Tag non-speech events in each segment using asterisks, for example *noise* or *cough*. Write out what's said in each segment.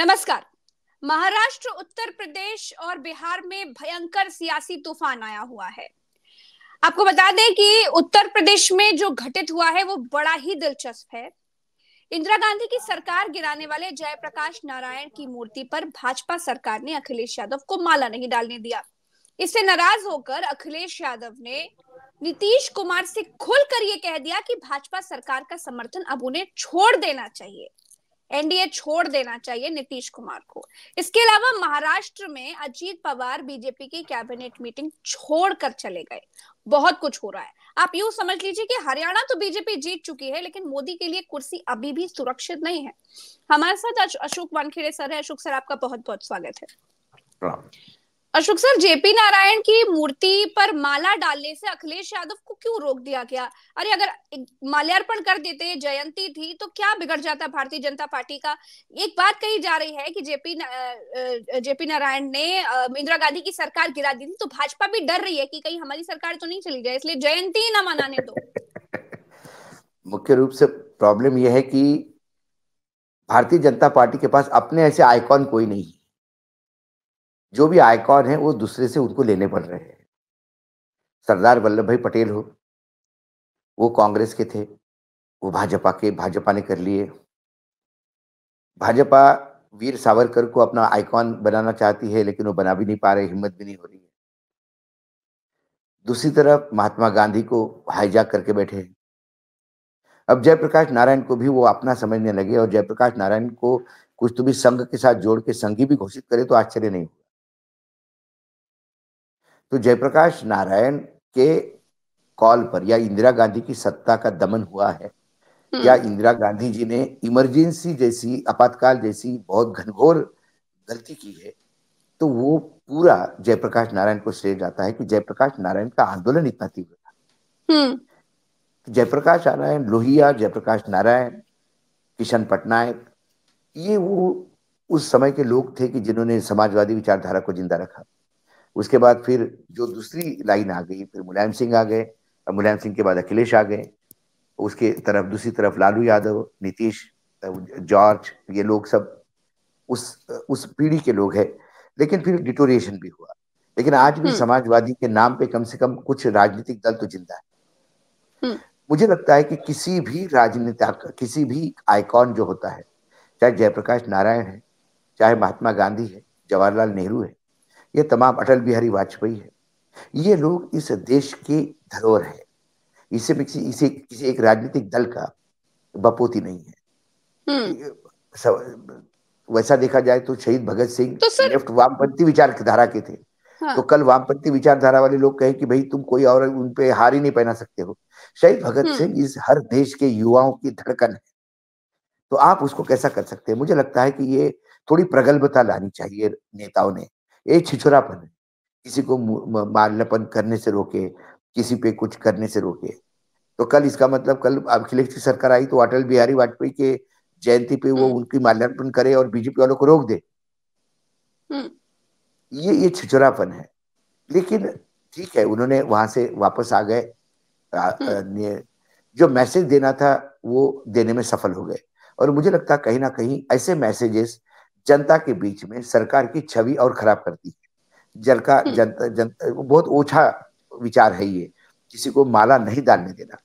नमस्कार महाराष्ट्र उत्तर प्रदेश और बिहार में भयंकर सियासी तूफान आया हुआ है आपको बता दें कि उत्तर प्रदेश में जो घटित हुआ है वो बड़ा ही दिलचस्प है इंदिरा गांधी की सरकार गिराने वाले जयप्रकाश नारायण की मूर्ति पर भाजपा सरकार ने अखिलेश यादव को माला नहीं डालने दिया इससे नाराज होकर अखिलेश यादव ने नीतीश कुमार से खुलकर ये कह दिया कि भाजपा सरकार का समर्थन अब उन्हें छोड़ देना चाहिए एनडीए छोड़ देना चाहिए नीतीश कुमार को इसके अलावा महाराष्ट्र में अजीत पवार बीजेपी की कैबिनेट मीटिंग छोड़कर चले गए बहुत कुछ हो रहा है आप यूं समझ लीजिए कि हरियाणा तो बीजेपी जीत चुकी है लेकिन मोदी के लिए कुर्सी अभी भी सुरक्षित नहीं है हमारे साथ अशोक वानखेड़े सर है अशोक सर आपका बहुत बहुत स्वागत है अशोक सर जेपी नारायण की मूर्ति पर माला डालने से अखिलेश यादव को क्यों रोक दिया गया अरे अगर माल्यार्पण कर देते जयंती थी तो क्या बिगड़ जाता भारतीय जनता पार्टी का एक बात कही जा रही है कि जेपी न, जेपी नारायण ने इंदिरा गांधी की सरकार गिरा दी थी तो भाजपा भी डर रही है कि कहीं हमारी सरकार तो नहीं चली जाए इसलिए जयंती ही ना मनाने दो *laughs* मुख्य रूप से प्रॉब्लम यह है कि भारतीय जनता पार्टी के पास अपने ऐसे आइकॉन कोई नहीं है जो भी आयकॉन है वो दूसरे से उनको लेने पड़ रहे हैं सरदार वल्लभ भाई पटेल हो वो कांग्रेस के थे वो भाजपा के भाजपा ने कर लिए भाजपा वीर सावरकर को अपना आइकॉन बनाना चाहती है लेकिन वो बना भी नहीं पा रहे हिम्मत भी नहीं हो रही है दूसरी तरफ महात्मा गांधी को हाईजैक करके बैठे हैं अब जयप्रकाश नारायण को भी वो अपना समझने लगे और जयप्रकाश नारायण को कुछ तो भी संघ के साथ जोड़ के संघी भी घोषित करे तो आश्चर्य नहीं हो तो जयप्रकाश नारायण के कॉल पर या इंदिरा गांधी की सत्ता का दमन हुआ है हम्म। या इंदिरा गांधी जी ने इमरजेंसी जैसी आपातकाल जैसी बहुत घनघोर गलती की है तो वो पूरा जयप्रकाश नारायण को श्रेय जाता है कि जयप्रकाश नारायण का आंदोलन इतना तीव्र था हम्म। जयप्रकाश नारायण लोहिया जयप्रकाश नारायण किशन पटनायक ये वो उस समय के लोग थे कि जिन्होंने समाजवादी विचारधारा को जिंदा रखा उसके बाद फिर जो दूसरी लाइन आ गई फिर मुलायम सिंह आ गए मुलायम सिंह के बाद अखिलेश आ गए उसके तरफ दूसरी तरफ लालू यादव नीतीश जॉर्ज ये लोग सब उस उस पीढ़ी के लोग हैं लेकिन फिर डिटोरिएशन भी हुआ लेकिन आज भी हम्म। समाजवादी के नाम पे कम से कम कुछ राजनीतिक दल तो जिंदा है हम्म। मुझे लगता है कि किसी भी राजनेता किसी भी आइकॉन जो होता है चाहे जयप्रकाश नारायण है चाहे महात्मा गांधी है जवाहरलाल नेहरू है ये तमाम अटल बिहारी वाजपेयी है ये लोग इस देश की धरोहर है इसे किसी इसे किसी एक राजनीतिक दल का बपोती नहीं है हम्म। सब, वैसा देखा जाए तो शहीद भगत सिंह तो सर... लेफ्ट वामपंथी विचारधारा के थे हाँ। तो कल वामपंथी विचारधारा वाले लोग कहे कि भाई तुम कोई और उन पे हार ही नहीं पहना सकते हो शहीद भगत हम्म। सिंह इस हर देश के युवाओं की धड़कन है तो आप उसको कैसा कर सकते हैं मुझे लगता है कि ये थोड़ी प्रगल्भता लानी चाहिए नेताओं ने ये छिछुरापन है किसी को मारलपन करने से रोके किसी पे कुछ करने से रोके तो कल इसका मतलब कल अखिलेश की सरकार आई तो अटल बिहारी वाजपेयी के जयंती पे वो हम्म। उनकी माल्यार्पण करे और बीजेपी वालों को रोक दे हम्म। ये ये छिछुरापन है लेकिन ठीक है उन्होंने वहां से वापस आ गए हम्म। जो मैसेज देना था वो देने में सफल हो गए और मुझे लगता कहीं ना कहीं ऐसे मैसेजेस जनता के बीच में सरकार की छवि और खराब करती है जल का हम्म। जनता जन, बहुत ओछा विचार है ये किसी को माला नहीं डालने देना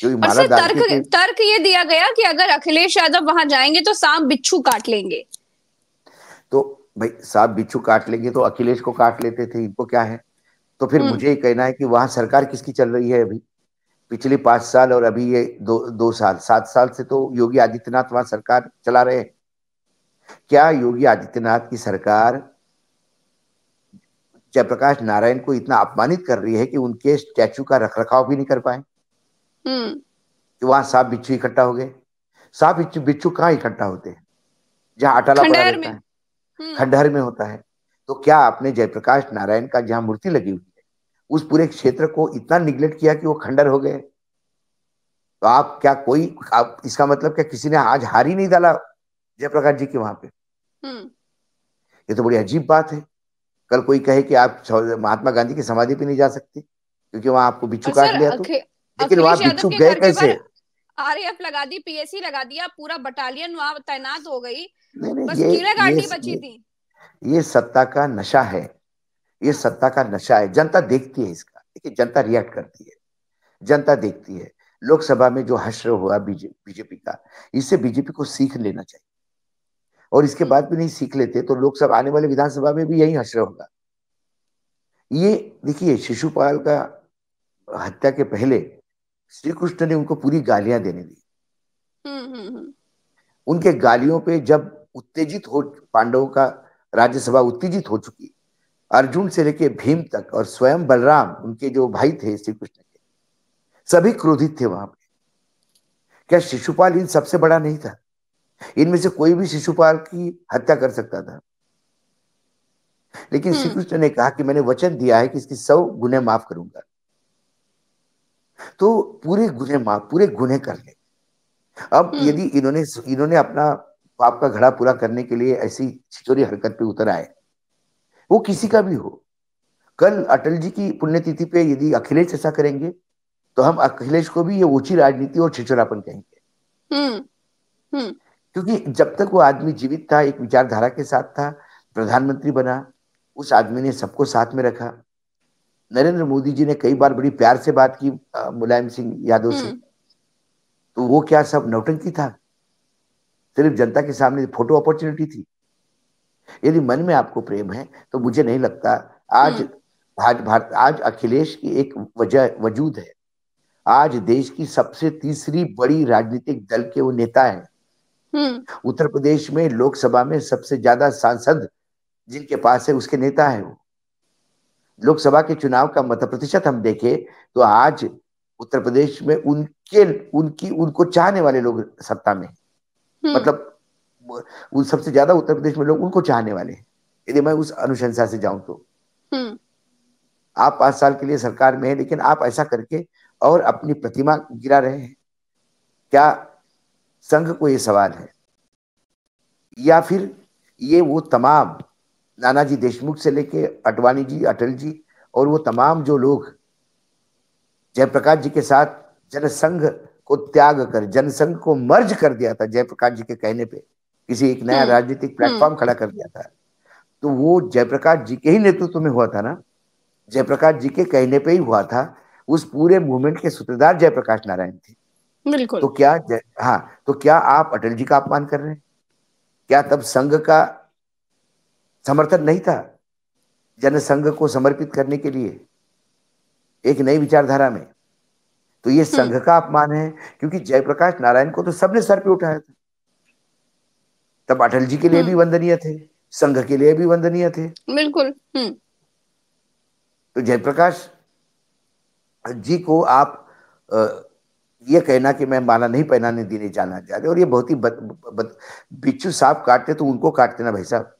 क्योंकि माला डाल तर्क, तर्क ये दिया गया कि अगर अखिलेश यादव वहां जाएंगे तो सांप बिच्छू काट लेंगे तो भाई सांप बिच्छू काट लेंगे तो अखिलेश को काट लेते थे इनको क्या है तो फिर हम्म। मुझे ये कहना है कि वहां सरकार किसकी चल रही है अभी पिछले पांच साल और अभी ये दो दो साल सात साल से तो योगी आदित्यनाथ वहां सरकार चला रहे हैं क्या योगी आदित्यनाथ की सरकार जयप्रकाश नारायण को इतना अपमानित कर रही है कि उनके स्टैचू का रख रखाव भी नहीं कर पाए हम्म। कि वहां सांप बिच्छू इकट्ठा हो गए सांप बिच्छू कहाँ इकट्ठा होते हैं जहाँ अटाला पड़ा रहता है हम्म। खंडहर में होता है तो क्या आपने जयप्रकाश नारायण का जहां मूर्ति लगी हुई है उस पूरे क्षेत्र को इतना निग्लेक्ट किया कि वो खंडर हो गए तो आप क्या कोई आप इसका मतलब क्या किसी ने आज हार ही नहीं डाला जयप्रकाश जी के वहां पे हम्म। ये तो बड़ी अजीब बात है कल कोई कहे कि आप महात्मा गांधी की समाधि पे नहीं जा सकते क्योंकि वहां आपको बिच्छू काट लिया तो लेकिन वहां बिच्छू गए कैसे आरएएफ लगा दी पीएससी लगा दिया पूरा बटालियन वहां तैनात हो गई बस बची थी ये सत्ता का नशा है ये सत्ता का नशा है जनता देखती है इसका देखिए जनता रिएक्ट करती है जनता देखती है लोकसभा में जो हश्र हुआ बीजेपी का इससे बीजेपी को सीख लेना चाहिए और इसके हम्म। बाद भी नहीं सीख लेते तो लोग सब आने वाले विधानसभा में भी यही हश्र होगा ये देखिए शिशुपाल का हत्या के पहले श्री कृष्ण ने उनको पूरी गालियां देने दी हम्म, हम्म, उनके गालियों पे जब उत्तेजित हो पांडवों का राज्यसभा उत्तेजित हो चुकी अर्जुन से लेके भीम तक और स्वयं बलराम उनके जो भाई थे श्री कृष्ण के सभी क्रोधित थे वहां पे क्या शिशुपाल इन सबसे बड़ा नहीं था इनमें से कोई भी शिशुपाल की हत्या कर सकता था लेकिन हम्म। श्री कृष्ण ने कहा कि मैंने वचन दिया है कि इसकी सौ गुने माफ करूंगा तो पूरे गुने माफ पूरे गुने कर ले अब हम्म। यदि इन्होंने इन्होंने अपना पाप का घड़ा पूरा करने के लिए ऐसी छिचोरी हरकत पे उतर आए वो किसी का भी हो कल अटल जी की पुण्यतिथि पे यदि अखिलेश ऐसा करेंगे तो हम अखिलेश को भी ये ऊंची राजनीति और छिचोरापन कहेंगे हम्म, क्योंकि जब तक वो आदमी जीवित था एक विचारधारा के साथ था प्रधानमंत्री बना उस आदमी ने सबको साथ में रखा नरेंद्र मोदी जी ने कई बार बड़ी प्यार से बात की मुलायम सिंह यादव से हम्म। तो वो क्या सब नौटंकी था सिर्फ जनता के सामने फोटो अपॉर्चुनिटी थी यदि मन में आपको प्रेम है तो मुझे नहीं लगता हम्म। आज भारत आज अखिलेश की एक वजह वजूद है आज देश की सबसे तीसरी बड़ी राजनीतिक दल के वो नेता है हम्म। उत्तर प्रदेश में लोकसभा में सबसे ज्यादा सांसद जिनके पास है उसके नेता है वो लोकसभा के चुनाव का मत प्रतिशत हम देखे तो आज उत्तर प्रदेश में उनके उनकी उनको चाहने वाले लोग सत्ता में हम्म। मतलब उन सबसे ज्यादा उत्तर प्रदेश में लोग उनको चाहने वाले हैं यदि मैं उस अनुशंसा से जाऊं तो हम्म। आप पांच साल के लिए सरकार में है लेकिन आप ऐसा करके और अपनी प्रतिमा गिरा रहे हैं क्या संघ को ये सवाल है या फिर ये वो तमाम नानाजी देशमुख से लेके अडवाणी जी अटल जी और वो तमाम जो लोग जयप्रकाश जी के साथ जनसंघ को त्याग कर जनसंघ को मर्ज कर दिया था जयप्रकाश जी के कहने पे किसी एक नया हम्म, राजनीतिक प्लेटफॉर्म हम्म। खड़ा कर दिया था तो वो जयप्रकाश जी के ही नेतृत्व में हुआ था ना जयप्रकाश जी के कहने पे ही हुआ था उस पूरे मूवमेंट के सूत्रधार जयप्रकाश नारायण थे बिल्कुल तो क्या हाँ तो क्या आप अटल जी का अपमान कर रहे हैं क्या तब संघ का समर्थन नहीं था जनसंघ को समर्पित करने के लिए एक नई विचारधारा में तो ये हम्म। संघ का अपमान है क्योंकि जयप्रकाश नारायण को तो सबने सर पे उठाया था तब अटल जी के लिए भी हम्म। वंदनीय थे संघ के लिए भी वंदनीय थे बिल्कुल हम्म। तो जयप्रकाश जी को आप ये कहना कि मैं माला नहीं पहनाने देने जाना चाह रहे और ये बहुत ही बिच्छू सांप काटते तो उनको काटते ना भाई साहब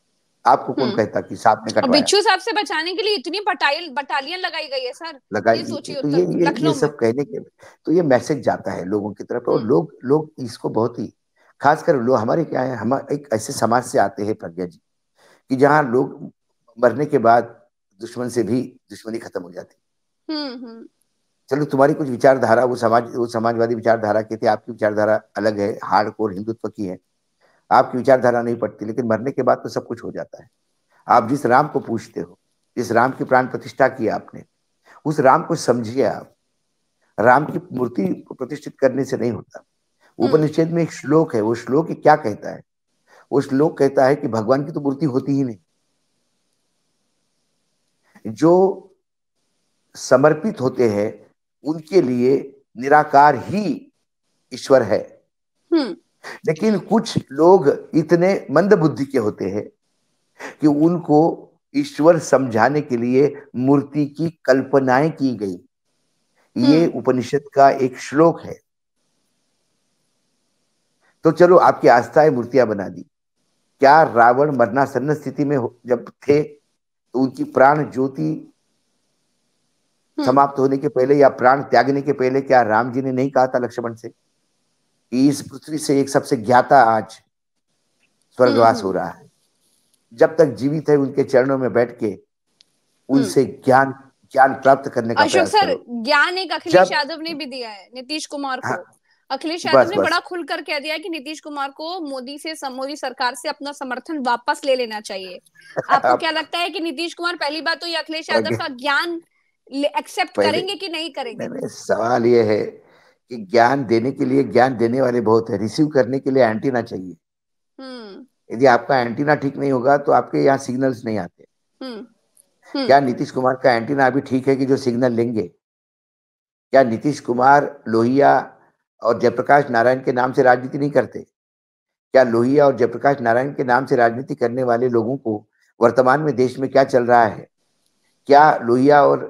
आपको कौन हम्म। कहता कि सांप ने काटा बिच्छू सांप से बचाने के लिए इतनी बटाइल बटालियन लगाई गई है सर लगाई तो ये, ये, ये सब कहने के तो ये मैसेज जाता है लोगों की तरफ और हम्म। लोग लोग इसको बहुत ही खासकर लोग हमारे क्या है हम एक ऐसे समाज से आते हैं प्रज्ञा जी कि जहाँ लोग मरने के बाद दुश्मन से भी दुश्मनी खत्म हो जाती हम्म, चलो तुम्हारी कुछ विचारधारा वो समाज वो समाजवादी विचारधारा की थी आपकी विचारधारा अलग है हार्ड कोर हिंदुत्व की है आपकी विचारधारा नहीं पड़ती लेकिन मरने के बाद तो सब कुछ हो जाता है आप जिस राम को पूछते हो जिस राम की प्राण प्रतिष्ठा की आपने उस राम को समझिए आप राम की मूर्ति प्रतिष्ठित करने से नहीं होता हम्म। उपनिषद में एक श्लोक है वो श्लोक क्या कहता है वो श्लोक कहता है कि भगवान की तो मूर्ति होती ही नहीं जो समर्पित होते हैं उनके लिए निराकार ही ईश्वर है हम्म। लेकिन कुछ लोग इतने मंद बुद्धि के होते हैं कि उनको ईश्वर समझाने के लिए मूर्ति की कल्पनाएं की गई ये हम्म। उपनिषद का एक श्लोक है तो चलो आपकी आस्थाएं मूर्तियां बना दी क्या रावण मरना सन्न स्थिति में जब थे तो उनकी प्राण ज्योति हम्म। समाप्त होने के पहले या प्राण त्यागने के पहले क्या राम जी ने नहीं कहा था लक्ष्मण से कि इस पृथ्वी से एक सबसे ज्ञाता आज स्वर्गवास हम्म। हो रहा है जब तक जीवित है उनके चरणों में बैठ के हम्म। उनसे ज्ञान ज्ञान प्राप्त करने का अशोक सर ज्ञान एक अखिलेश यादव ने भी दिया है नीतीश कुमार को हाँ, अखिलेश यादव ने बड़ा खुलकर कह दिया कि नीतीश कुमार को मोदी से मोदी सरकार से अपना समर्थन वापस ले लेना चाहिए आपको *laughs* क्या लगता है कि नीतीश कुमार पहली बात तो ये अखिलेश यादव का ज्ञान एक्सेप्ट करेंगे कि नहीं करेंगे नहीं, नहीं, सवाल ये है कि ज्ञान देने के लिए ज्ञान देने वाले बहुत है रिसीव करने के लिए एंटीना चाहिए हम्म। यदि आपका एंटीना ठीक नहीं होगा तो आपके यहाँ सिग्नल्स नहीं आते हम्म। हम्म। क्या नीतीश कुमार का एंटीना अभी ठीक है कि जो सिग्नल लेंगे क्या नीतीश कुमार लोहिया और जयप्रकाश नारायण के नाम से राजनीति नहीं करते क्या लोहिया और जयप्रकाश नारायण के नाम से राजनीति करने वाले लोगों को वर्तमान में देश में क्या चल रहा है क्या लोहिया और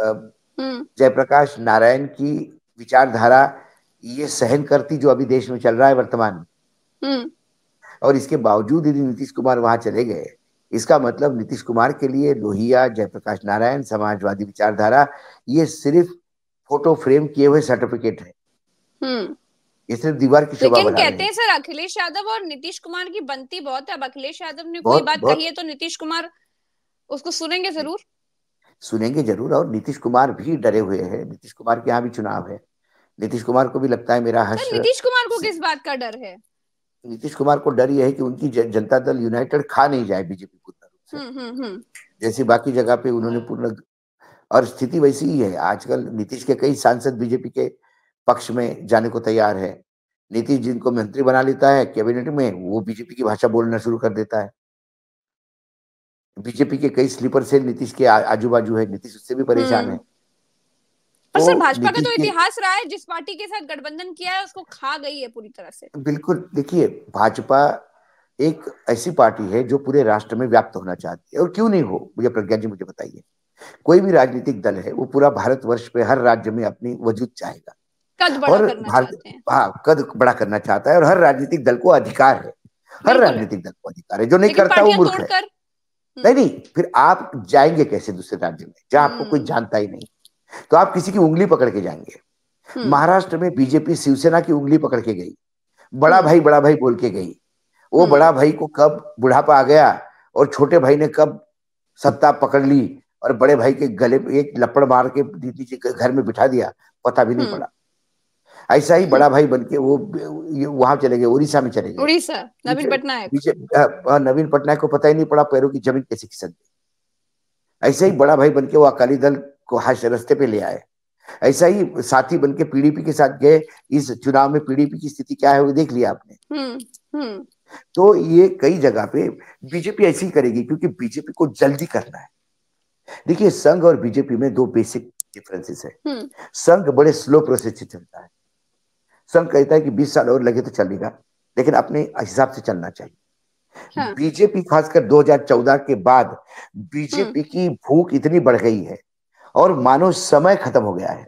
हम्म। जयप्रकाश नारायण की विचारधारा ये सहन करती जो अभी देश में चल रहा है वर्तमान में हम्म। और इसके बावजूद यदि नीतीश कुमार वहां चले गए इसका मतलब नीतीश कुमार के लिए लोहिया जयप्रकाश नारायण समाजवादी विचारधारा ये सिर्फ फोटो फ्रेम किए हुए सर्टिफिकेट है हम्म। ये सिर्फ दीवार की लेकिन बना कहते हैं सर अखिलेश यादव और नीतीश कुमार की बनती बहुत है अब अखिलेश यादव ने बहुत, कोई बात कही है तो नीतीश कुमार उसको सुनेंगे जरूर सुनेंगे जरूर और नीतीश कुमार भी डरे हुए हैं नीतीश कुमार के यहाँ भी चुनाव है नीतीश कुमार को भी लगता है मेरा हर्ष नीतीश कुमार को किस बात का डर है नीतीश कुमार को डर यह है कि उनकी जनता दल यूनाइटेड खा नहीं जाए बीजेपी पूर्ण रूप से हम्म, हम्म, हम्म। जैसे बाकी जगह पे उन्होंने पूर्ण और स्थिति वैसी ही है आजकल नीतीश के कई सांसद बीजेपी के पक्ष में जाने को तैयार है नीतीश जिनको मंत्री बना लेता है कैबिनेट में वो बीजेपी की भाषा बोलना शुरू कर देता है बीजेपी के कई स्लीपर सेल नीतीश के आजू बाजू है नीतीश उससे भी परेशान हम्म। है और सर तो भाजपा का तो इतिहास रहा है जिस पार्टी के साथ गठबंधन किया है उसको खा गई है पूरी तरह से बिल्कुल देखिए भाजपा एक ऐसी पार्टी है जो पूरे राष्ट्र में व्याप्त होना चाहती है और क्यों नहीं हो मुझे प्रज्ञा जी मुझे बताइए कोई भी राजनीतिक दल है वो पूरा भारत वर्ष पे हर राज्य में अपनी वजूद चाहेगा कद बड़ा और भारत हाँ कद बड़ा करना चाहता है और हर राजनीतिक दल को अधिकार है हर राजनीतिक दल को अधिकार है जो नहीं करता वो मूर्ख है हम्म। नहीं नहीं फिर आप जाएंगे कैसे दूसरे राज्य में जहां आपको कोई हम्म। जानता ही नहीं तो आप किसी की उंगली पकड़ के जाएंगे हम्म। महाराष्ट्र में बीजेपी शिवसेना की उंगली पकड़ के गई बड़ा भाई बड़ा भाई बोल के गई वो बड़ा भाई को कब बुढ़ापा आ गया और छोटे भाई ने कब सत्ता पकड़ ली और बड़े भाई के गले पे एक लपड़ मार के दीदी जी के घर में बिठा दिया पता भी नहीं पड़ा ऐसा ही बड़ा भाई बन के वो वहां चले गए उड़ीसा में चले गए उड़ीसा हाँ, हाँ, नवीन पटनायक को पता ही नहीं पड़ा पैरों की जमीन कैसे खिसक गई ऐसा ही बड़ा भाई बन के वो अकाली दल को हाश रस्ते पे ले आए ऐसा ही साथी बन के पीडीपी के साथ गए इस चुनाव में पीडीपी की स्थिति क्या है वो देख लिया आपने हम्म, हम्म। तो ये कई जगह पे बीजेपी ऐसी करेगी क्योंकि बीजेपी को जल्दी करना है देखिए संघ और बीजेपी में दो बेसिक डिफरेंसेस है संघ बड़े स्लो प्रोसेस से चलता है संघ कहता है कि 20 साल और लगे तो चलेगा लेकिन अपने हिसाब से चलना चाहिए हाँ। बीजेपी खासकर 2014 के बाद हम्म। बीजेपी की भूख इतनी बढ़ गई है और मानो समय खत्म हो गया है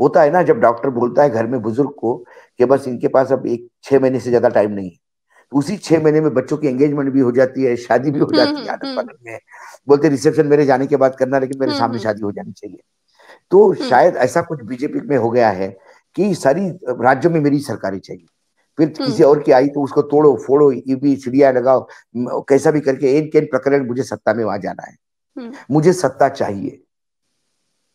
होता है ना जब डॉक्टर बोलता है घर में बुजुर्ग को कि बस इनके पास अब एक छह महीने से ज्यादा टाइम नहीं है तो उसी छह महीने में बच्चों की एंगेजमेंट भी हो जाती है शादी भी हो हम्म, जाती है हम्म, आदत पालन में बोलते रिसेप्शन मेरे जाने के बाद करना लेकिन मेरे सामने शादी हो जानी चाहिए तो शायद ऐसा कुछ बीजेपी में हो गया है कि सारी राज्यों में मेरी सरकारी चाहिए फिर हम्म। किसी और की आई तो उसको तोड़ो फोड़ो ईवी भी लगाओ कैसा भी करके एन केन प्रकरण मुझे सत्ता में वहां जाना है हम्म। मुझे सत्ता चाहिए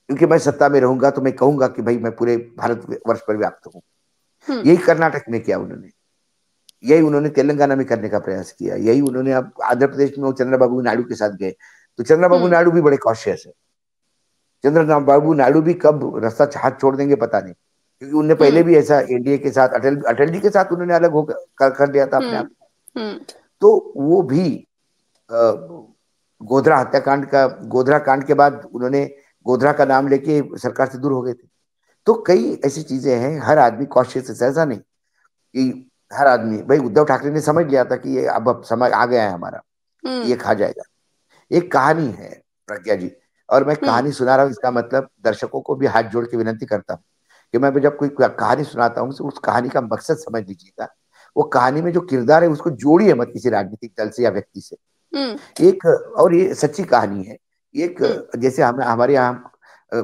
क्योंकि मैं सत्ता में रहूंगा तो मैं कहूंगा कि भाई मैं पूरे भारत वर्ष पर व्याप्त हूँ हम्म। यही कर्नाटक में किया उन्होंने यही उन्होंने तेलंगाना में करने का प्रयास किया यही उन्होंने अब आंध्र प्रदेश में चंद्रबाबू नायडू के साथ गए तो चंद्रबाबू नायडू भी बड़े कॉशियस है चंद्रबाबू नायडू भी कब रास्ता हाथ छोड़ देंगे पता नहीं क्योंकि उनने पहले हम्म। भी ऐसा एनडीए के साथ अटल अटल जी के साथ उन्होंने अलग होकर कर दिया था अपने आप हम्म, हम्म। तो वो भी गोधरा हत्याकांड का गोधरा कांड के बाद उन्होंने गोधरा का नाम लेके सरकार से दूर हो गए थे तो कई ऐसी चीजें हैं हर आदमी कॉशियस ऐसा नहीं कि हर आदमी भाई उद्धव ठाकरे ने समझ लिया था कि ये अब अब समय आ गया है हमारा ये खा जाएगा एक कहानी है प्रज्ञा जी और मैं कहानी सुना रहा हूँ इसका मतलब दर्शकों को भी हाथ जोड़ के विनती करता हूँ कि मैं जब कोई कहानी सुनाता हूँ उस कहानी का मकसद समझ लीजिएगा वो कहानी में जो किरदार है उसको जोड़िए मत किसी राजनीतिक दल से या व्यक्ति से हम्म। एक और ये सच्ची कहानी है एक हम्म। जैसे हम हमारे यहाँ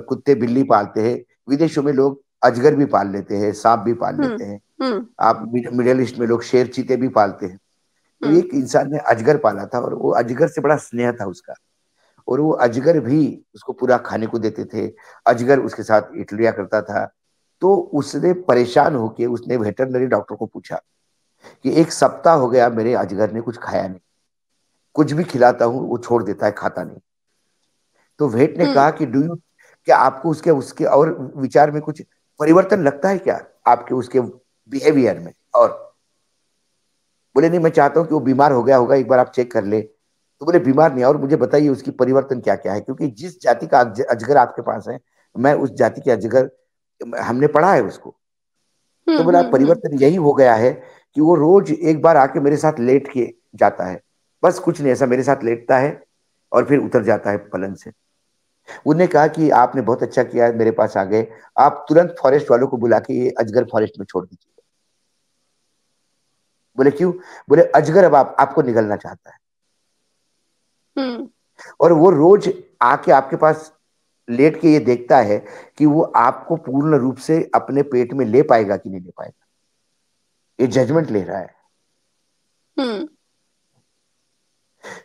कुत्ते बिल्ली पालते हैं विदेशों में लोग अजगर भी पाल लेते हैं सांप भी पाल हम्म। लेते हैं आप मिडिल ईस्ट में लोग शेर चीते भी पालते हैं तो एक इंसान ने अजगर पाला था और वो अजगर से बड़ा स्नेह था उसका और वो अजगर भी उसको पूरा खाने को देते थे अजगर उसके साथ इटलिया करता था तो उसने परेशान होके उसने वेटरनरी डॉक्टर को पूछा कि एक सप्ताह हो गया मेरे अजगर ने कुछ खाया नहीं कुछ भी खिलाता हूं वो छोड़ देता है खाता नहीं तो वेट ने हम्म। कहा कि डू यू क्या आपको उसके उसके और विचार में कुछ परिवर्तन लगता है क्या आपके उसके बिहेवियर में और बोले नहीं मैं चाहता हूँ कि वो बीमार हो गया होगा एक बार आप चेक कर ले तो बोले बीमार नहीं और मुझे बताइए उसकी परिवर्तन क्या क्या है क्योंकि जिस जाति का अजगर आपके पास है मैं उस जाति के अजगर हमने पढ़ा है उसको हम्म, तो बोला हम्म, परिवर्तन हम्म। यही हो गया है कि वो रोज एक बार आके मेरे साथ लेट के जाता है बस कुछ नहीं ऐसा मेरे साथ लेटता है और फिर उतर जाता है पलंग से उनने कहा कि आपने बहुत अच्छा किया मेरे पास आ गए आप तुरंत फॉरेस्ट वालों को बुला के ये अजगर फॉरेस्ट में छोड़ दीजिए बोले क्यों बोले अजगर अब आप, आपको निकलना चाहता है और वो रोज आके आपके पास लेट के ये देखता है कि वो आपको पूर्ण रूप से अपने पेट में ले पाएगा कि नहीं ले पाएगा ये जजमेंट ले रहा है हम्म।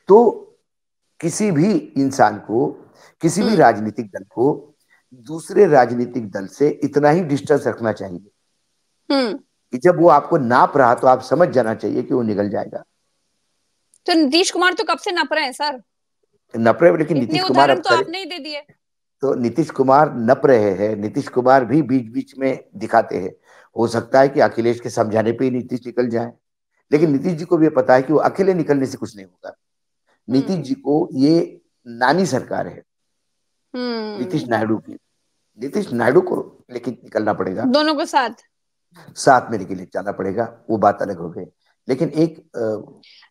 तो किसी भी इंसान को किसी भी हम्म। राजनीतिक दल को दूसरे राजनीतिक दल से इतना ही डिस्टेंस रखना चाहिए हम्म। कि जब वो आपको नाप रहा तो आप समझ जाना चाहिए कि वो निकल जाएगा तो नीतीश कुमार तो कब से नप रहे हैं सर नपरे रहे लेकिन नीतीश कुमार तो आपने ही दे दिए तो नीतीश कुमार नप रहे हैं नीतीश कुमार भी बीच बीच में दिखाते हैं हो सकता है कि अखिलेश के समझाने पे ही नीतीश निकल जाए लेकिन नीतीश जी को भी पता है कि वो अकेले निकलने से कुछ नहीं होगा नीतीश जी हम्म। को ये नानी सरकार है हम्म। नीतीश नायडू की नीतीश नायडू को लेकिन निकलना पड़ेगा दोनों को साथ साथ में निकले जाना पड़ेगा वो बात अलग हो गई लेकिन एक,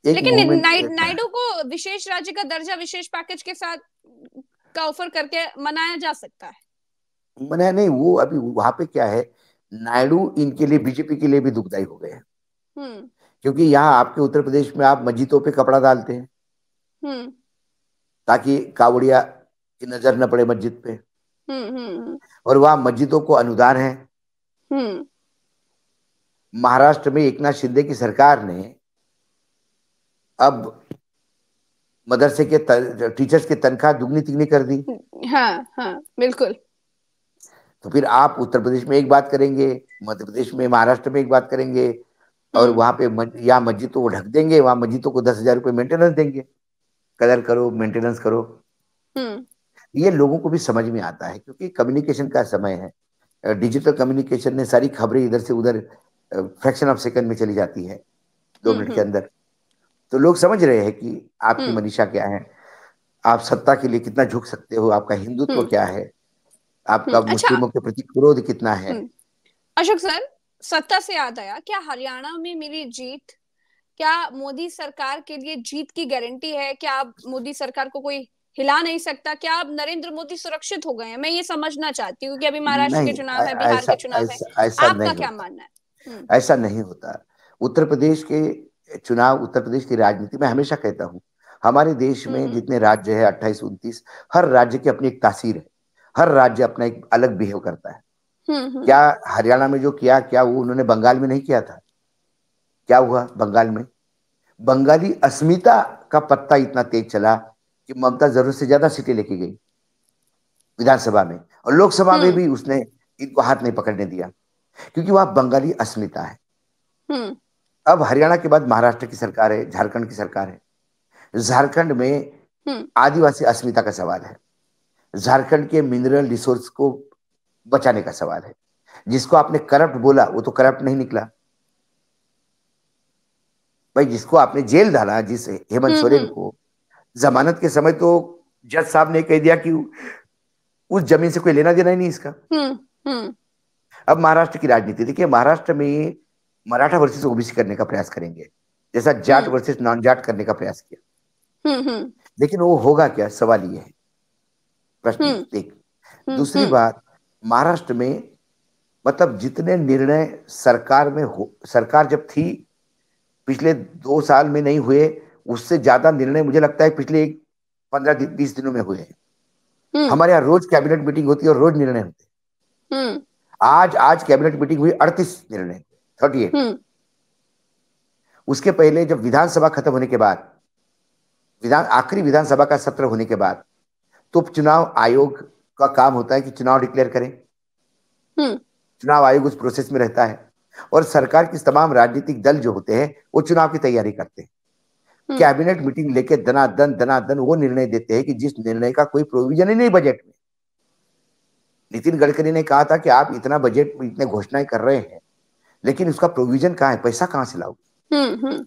एक लेकिन नायडू को विशेष राज्य का दर्जा विशेष पैकेज के साथ का ऑफर करके मनाया जा सकता है मनाया नहीं वो अभी वहां पे क्या है नायडू इनके लिए बीजेपी के लिए भी दुखदायी हो गए हैं हम्म। क्योंकि यहाँ आपके उत्तर प्रदेश में आप मस्जिदों पे कपड़ा डालते हैं हम्म। ताकि कावड़िया की नजर न पड़े मस्जिद पे हम्म, और वहाँ मस्जिदों को अनुदान है महाराष्ट्र में एकनाथ शिंदे की सरकार ने अब मदरसे के तर, टीचर्स की तनख्वाह दुगनी तिगनी कर दी हाँ हाँ बिल्कुल तो फिर आप उत्तर प्रदेश में एक बात करेंगे मध्य प्रदेश में महाराष्ट्र में एक बात करेंगे और हम्म। वहां पे या मस्जिदों को तो ढक देंगे वहाँ मस्जिदों को दस हजार रुपए मेंटेनेंस देंगे कलर करो मेंटेनेंस करो हम्म। ये लोगों को भी समझ में आता है क्योंकि कम्युनिकेशन का समय है डिजिटल कम्युनिकेशन ने सारी खबरें इधर से उधर फ्रैक्शन ऑफ सेकंड में चली जाती है दो हम्म, मिनट के अंदर तो लोग समझ रहे हैं कि आपकी हम्म। मनीषा क्या है आप सत्ता के लिए कितना झुक सकते हो आपका हिंदुत्व हम्म। क्या है आपका हम्म, अच्छा। मुस्लिमों के प्रति क्रोध कितना है अशोक सर सत्ता से याद आया क्या हरियाणा में मेरी जीत क्या मोदी सरकार के लिए जीत की गारंटी है क्या आप मोदी सरकार को कोई हिला नहीं सकता क्या आप नरेंद्र मोदी सुरक्षित हो गए हैं मैं ये समझना चाहती हूँ कि अभी महाराष्ट्र के चुनाव है बिहार के चुनाव है आपका क्या मानना है ऐसा नहीं होता उत्तर प्रदेश के चुनाव उत्तर प्रदेश की राजनीति में हमेशा कहता हूँ हमारे देश में हम्म। जितने राज्य है अट्ठाईस उनतीस हर राज्य की अपनी एक तासीर है हर राज्य अपना एक अलग बिहेव करता है हम्म, हम्म। क्या हरियाणा में जो किया क्या वो उन्होंने बंगाल में नहीं किया था क्या हुआ बंगाल में बंगाली अस्मिता का पत्ता इतना तेज चला कि ममता जरूरत से ज्यादा सीटें लेके गई विधानसभा में और लोकसभा में भी उसने इनको हाथ नहीं पकड़ने दिया क्योंकि वहां बंगाली अस्मिता है अब हरियाणा के बाद महाराष्ट्र की सरकार है झारखंड की सरकार है झारखंड में हम्म। आदिवासी अस्मिता का सवाल है झारखंड के मिनरल रिसोर्स को बचाने का सवाल है जिसको आपने करप्ट बोला वो तो करप्ट नहीं निकला भाई जिसको आपने जेल डाला जिस हेमंत हम्म, सोरेन हम्म। को जमानत के समय तो जज साहब ने कह दिया कि उस जमीन से कोई लेना देना ही नहीं इसका हुँ, हुँ. अब महाराष्ट्र की राजनीति देखिए महाराष्ट्र में मराठा वर्सेस ओबीसी करने का प्रयास करेंगे जैसा हम्म। जाट वर्सेस नॉन जाट करने का प्रयास किया हम्म, हम्म। लेकिन वो होगा क्या सवाल ये है प्रश्न एक दूसरी बात महाराष्ट्र में मतलब जितने निर्णय सरकार में हो सरकार जब थी पिछले दो साल में नहीं हुए उससे ज्यादा निर्णय मुझे लगता है पिछले एक पंद्रह बीस दिनों में हुए हैं हमारे यहाँ रोज कैबिनेट मीटिंग होती है और रोज निर्णय होते हैं आज आज कैबिनेट मीटिंग हुई अड़तीस निर्णय थर्टी एट हम्म। उसके पहले जब विधानसभा खत्म होने के बाद विधान आखिरी विधानसभा का सत्र होने के बाद तो चुनाव आयोग का काम होता है कि चुनाव डिक्लेयर करें हम्म। चुनाव आयोग उस प्रोसेस में रहता है और सरकार के तमाम राजनीतिक दल जो होते हैं वो चुनाव की तैयारी करते हैं कैबिनेट हम्म। मीटिंग लेके दनादन दनादन वो निर्णय देते हैं कि जिस निर्णय का कोई प्रोविजन ही नहीं बजट में नितिन गडकरी ने कहा था कि आप इतना बजट इतने घोषणाएं कर रहे हैं लेकिन उसका प्रोविजन कहाँ है पैसा कहाँ से लाओगे हम्म, हम्म।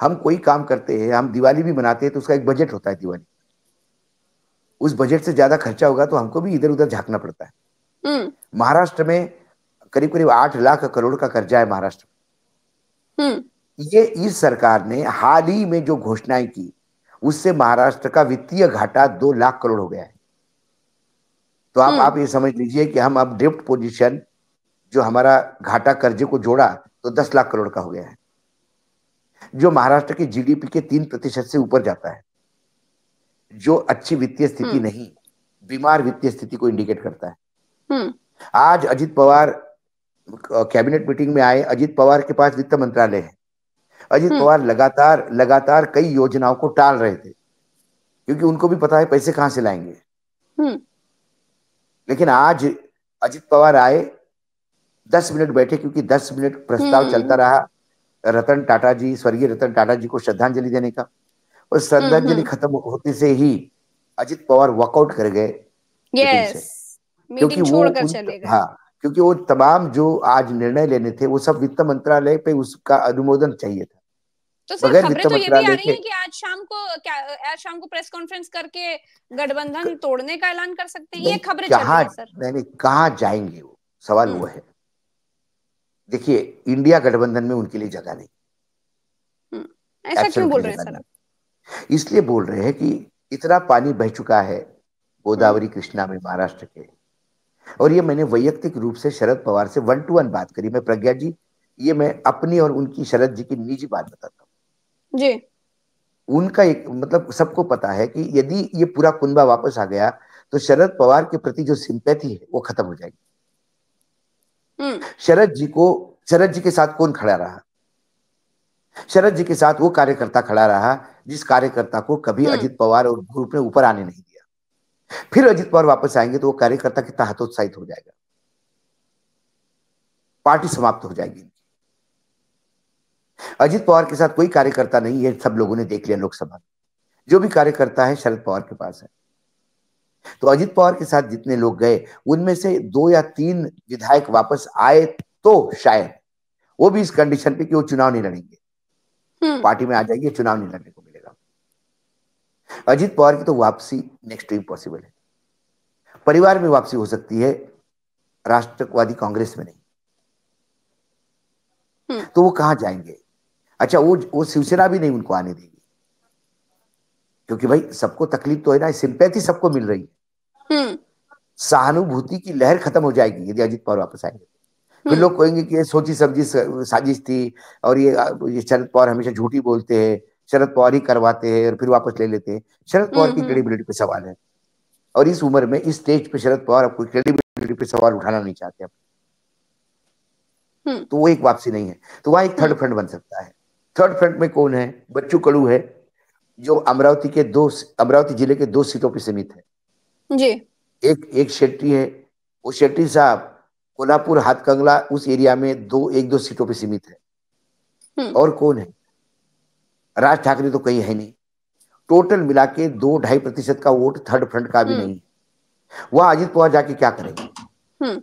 हम कोई काम करते हैं हम दिवाली भी मनाते हैं तो उसका एक बजट होता है दिवाली उस बजट से ज्यादा खर्चा होगा तो हमको भी इधर उधर झांकना पड़ता है हम्म। महाराष्ट्र में करीब करीब आठ लाख करोड़ का कर्जा है महाराष्ट्र ये इस सरकार ने हाल ही में जो घोषणाएं की उससे महाराष्ट्र का वित्तीय घाटा दो लाख करोड़ हो गया है तो आप आप ये समझ लीजिए कि हम अब डेप्ट पोजीशन जो हमारा घाटा कर्जे को जोड़ा तो दस लाख करोड़ का हो गया है जो महाराष्ट्र के जीडीपी के तीन प्रतिशत से ऊपर जाता है जो अच्छी वित्तीय स्थिति हम्म। नहीं बीमार वित्तीय स्थिति को इंडिकेट करता है हम्म। आज अजित पवार कैबिनेट मीटिंग में आए अजित पवार के पास वित्त मंत्रालय है अजित हम्म। पवार लगातार लगातार कई योजनाओं को टाल रहे थे क्योंकि उनको भी पता है पैसे कहां से लाएंगे लेकिन आज अजित पवार आए दस मिनट बैठे क्योंकि दस मिनट प्रस्ताव हम्म। चलता रहा रतन टाटा जी स्वर्गीय रतन टाटा जी को श्रद्धांजलि देने का और श्रद्धांजलि हम्म, हम्म। खत्म होते से ही अजित पवार वॉकआउट कर गए क्योंकि वो हाँ क्योंकि वो तमाम जो आज निर्णय लेने थे वो सब वित्त मंत्रालय पे उसका अनुमोदन चाहिए था तो सर खबरें तो ये भी आ रही है कि आज शाम को क्या आज शाम को प्रेस कॉन्फ्रेंस करके गठबंधन तोड़ने का ऐलान कर सकते हैं ये खबरें चल रही है सर नहीं जाएंगे वो सवाल वो है देखिए इंडिया गठबंधन में उनके लिए जगह नहीं हम्म, ऐसा क्यों बोल रहे हैं इसलिए बोल रहे हैं कि इतना पानी बह चुका है गोदावरी हम्म। कृष्णा में महाराष्ट्र के और ये मैंने वैयक्तिक रूप से शरद पवार से वन टू वन बात करी मैं प्रज्ञा जी ये मैं अपनी और उनकी शरद जी की निजी बात बताता हूँ जी उनका एक मतलब सबको पता है कि यदि ये पूरा कुंबा वापस आ गया तो शरद पवार के प्रति जो सिंपैथी है वो खत्म हो जाएगी हम्म। शरद जी को शरद जी के साथ कौन खड़ा रहा शरद जी के साथ वो कार्यकर्ता खड़ा रहा जिस कार्यकर्ता को कभी हम्म। अजित पवार और ग्रुप ने ऊपर आने नहीं दिया फिर अजित पवार वापस आएंगे तो वो कार्यकर्ता कितना हतोत्साहित हो जाएगा पार्टी समाप्त हो जाएगी अजित पवार के साथ कोई कार्यकर्ता नहीं है सब लोगों ने देख लिया लोकसभा जो भी कार्यकर्ता है शरद पवार के पास है तो अजित पवार के साथ जितने लोग गए उनमें से दो या तीन विधायक वापस आए तो शायद वो भी इस कंडीशन पे कि वो चुनाव नहीं लड़ेंगे हम्म। पार्टी में आ जाएगी चुनाव नहीं लड़ने को मिलेगा अजित पवार की तो वापसी नेक्स्ट वीक पॉसिबल है परिवार में वापसी हो सकती है राष्ट्रवादी कांग्रेस में नहीं हम्म। तो वो कहां जाएंगे अच्छा वो वो शिवसेना भी नहीं उनको आने देगी क्योंकि भाई सबको तकलीफ तो है ना सिंपैथी सबको मिल रही है हम्म। सहानुभूति की लहर खत्म हो जाएगी यदि अजित पवार वापस आएंगे फिर हम्म। लोग कहेंगे कि ये सोची समझी साजिश थी और ये ये शरद पवार हमेशा झूठी बोलते हैं शरद पवार ही करवाते हैं और फिर वापस ले लेते हैं शरद पवार की क्रेडिबिलिटी हम्म, पे सवाल है और इस उम्र में इस स्टेज पे शरद पवार आपको क्रेडिबिलिटी पे सवाल उठाना नहीं चाहते आप तो वो एक वापसी नहीं है तो वहां एक थर्ड फ्रंट बन सकता है थर्ड फ्रंट में कौन है बच्चू कड़ू है जो अमरावती के दो अमरावती जिले के दो सीटों पर सीमित है जी एक एक शेट्टी है वो शेट्टी साहब कोल्हापुर हाथकंगला उस एरिया में दो एक दो सीटों पर सीमित है हम्म। और कौन है राज ठाकरे तो कहीं है नहीं टोटल मिला के दो ढाई प्रतिशत का वोट थर्ड फ्रंट का भी हम्म। नहीं है अजित पवार जाके क्या करेंगे हम्म।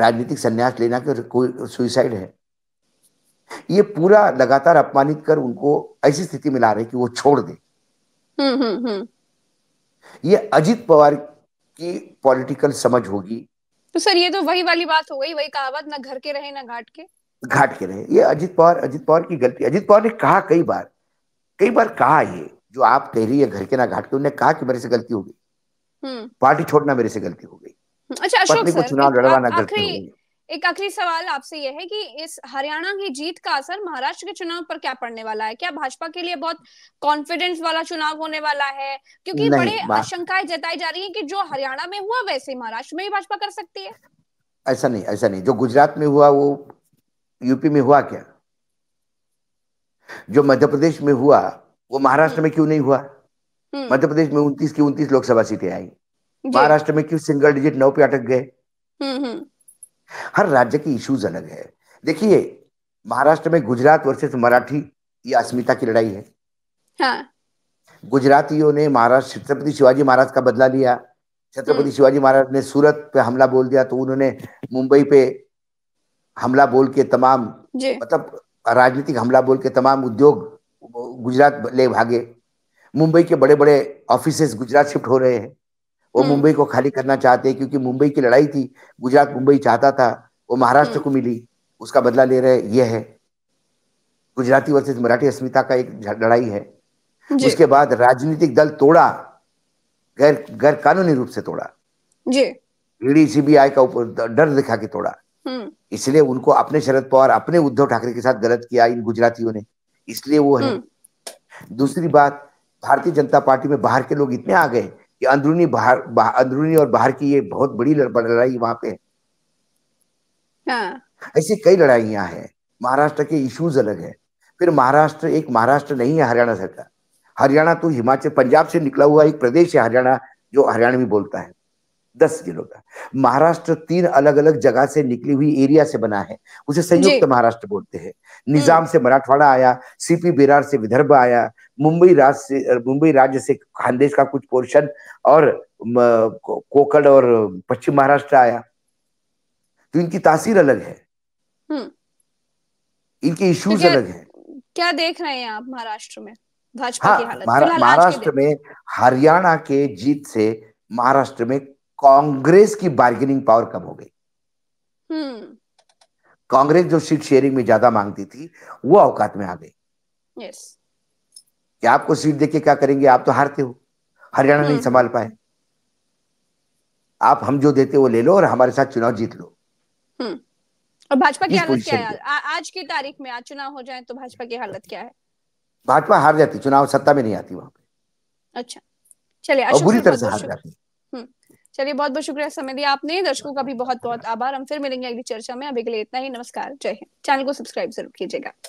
राजनीतिक संन्यास लेना के कोई सुइसाइड है ये पूरा लगातार अपमानित कर उनको ऐसी स्थिति में ला रहे कि वो छोड़ दे हम्म, हम्म, हम्म। ये अजित पवार की पॉलिटिकल समझ होगी तो सर ये तो वही वाली बात हो गई वही कहावत ना घर के रहे ना घाट के घाट के रहे ये अजित पवार अजित पवार की गलती अजित पवार ने कहा कई बार कई बार कहा ये जो आप कह रही है घर के ना घाट के उन्होंने कहा कि मेरे से गलती हो गई पार्टी छोड़ना मेरे से गलती हो गई अच्छा अशोक सर, को चुनाव लड़वाना गलती हो एक आखिरी सवाल आपसे यह है कि इस हरियाणा की जीत का असर महाराष्ट्र के चुनाव पर क्या पड़ने वाला है क्या भाजपा के लिए बहुत कॉन्फिडेंस वाला चुनाव होने वाला है क्योंकि बड़े आशंकाएं जताई जा रही है कि जो हरियाणा में हुआ वैसे महाराष्ट्र में भी भाजपा कर सकती है ऐसा नहीं ऐसा नहीं जो गुजरात में हुआ वो यूपी में हुआ क्या जो मध्य प्रदेश में हुआ वो महाराष्ट्र में क्यों नहीं हुआ हम्म। मध्य प्रदेश में उन्तीस की उन्तीस लोकसभा सीटें आई महाराष्ट्र में क्यों सिंगल डिजिट नौ पे अटक गए हम्म, हम्म। हर राज्य की इश्यूज अलग है देखिए महाराष्ट्र में गुजरात वर्सेस मराठी ये अस्मिता की लड़ाई है हाँ। गुजरातियों ने महाराष्ट्र छत्रपति शिवाजी महाराज का बदला लिया छत्रपति हम्म। शिवाजी महाराज ने सूरत पे हमला बोल दिया तो उन्होंने मुंबई पे हमला बोल के तमाम मतलब राजनीतिक हमला बोल के तमाम उद्योग गुजरात ले भागे मुंबई के बड़े बड़े ऑफिस गुजरात शिफ्ट हो रहे हैं वो हम्म। मुंबई को खाली करना चाहते हैं क्योंकि मुंबई की लड़ाई थी गुजरात मुंबई चाहता था वो महाराष्ट्र हम्म। को मिली उसका बदला ले रहे ये है गुजराती वर्सेस मराठी अस्मिता का एक लड़ाई है उसके बाद राजनीतिक दल तोड़ा गैर गैर कानूनी रूप से तोड़ा ईडी सीबीआई का ऊपर डर दिखा के तोड़ा हम्म। इसलिए उनको अपने शरद पवार अपने उद्धव ठाकरे के साथ गलत किया इन गुजरातियों ने इसलिए वो है दूसरी बात भारतीय जनता पार्टी में बाहर के लोग इतने आ गए कि अंदरूनी बाहर अंदरूनी और बाहर की ये बहुत बड़ी लड़ाई वहां पे है हाँ। ऐसी कई लड़ाइया हैं महाराष्ट्र के इश्यूज अलग है फिर महाराष्ट्र एक महाराष्ट्र नहीं है हरियाणा सरकार हरियाणा तो हिमाचल पंजाब से निकला हुआ एक प्रदेश है हरियाणा जो हरियाणा में बोलता है दस जिलों का महाराष्ट्र तीन अलग अलग जगह से निकली हुई एरिया से बना है उसे संयुक्त महाराष्ट्र बोलते हैं निजाम से मराठवाड़ा आया सीपी बिरार से विदर्भ आया मुंबई राज्य से मुंबई राज्य से खानदेश का कुछ पोर्शन और कोकड़ और पश्चिम महाराष्ट्र आया तो इनकी तासीर अलग है हम्म। इनके इश्यूज तो अलग है क्या देख रहे हैं आप महाराष्ट्र में भाजपा हाँ, की हालत महाराष्ट्र में हरियाणा के जीत से महाराष्ट्र में कांग्रेस की बार्गेनिंग पावर कम हो गई हम्म। कांग्रेस जो सीट शेयरिंग में ज्यादा मांगती थी वो औकात में आ गई yes. कि आपको सीट देके क्या करेंगे आप तो हारते हो हरियाणा नहीं hmm. संभाल पाए आप हम जो देते वो ले लो और हमारे साथ चुनाव जीत लो hmm. और भाजपा की हालत क्या है आ, आज की तारीख में आज चुनाव हो जाए तो भाजपा की हालत क्या है भाजपा हार जाती चुनाव सत्ता में नहीं आती वहां पे अच्छा चलिए बुरी तरह से हार जाती चलिए बहुत बहुत शुक्रिया समय दिया आपने दर्शकों का भी बहुत बहुत आभार हम फिर मिलेंगे अगली चर्चा में अभी के लिए इतना ही नमस्कार जय हिंद चैनल को सब्सक्राइब जरूर कीजिएगा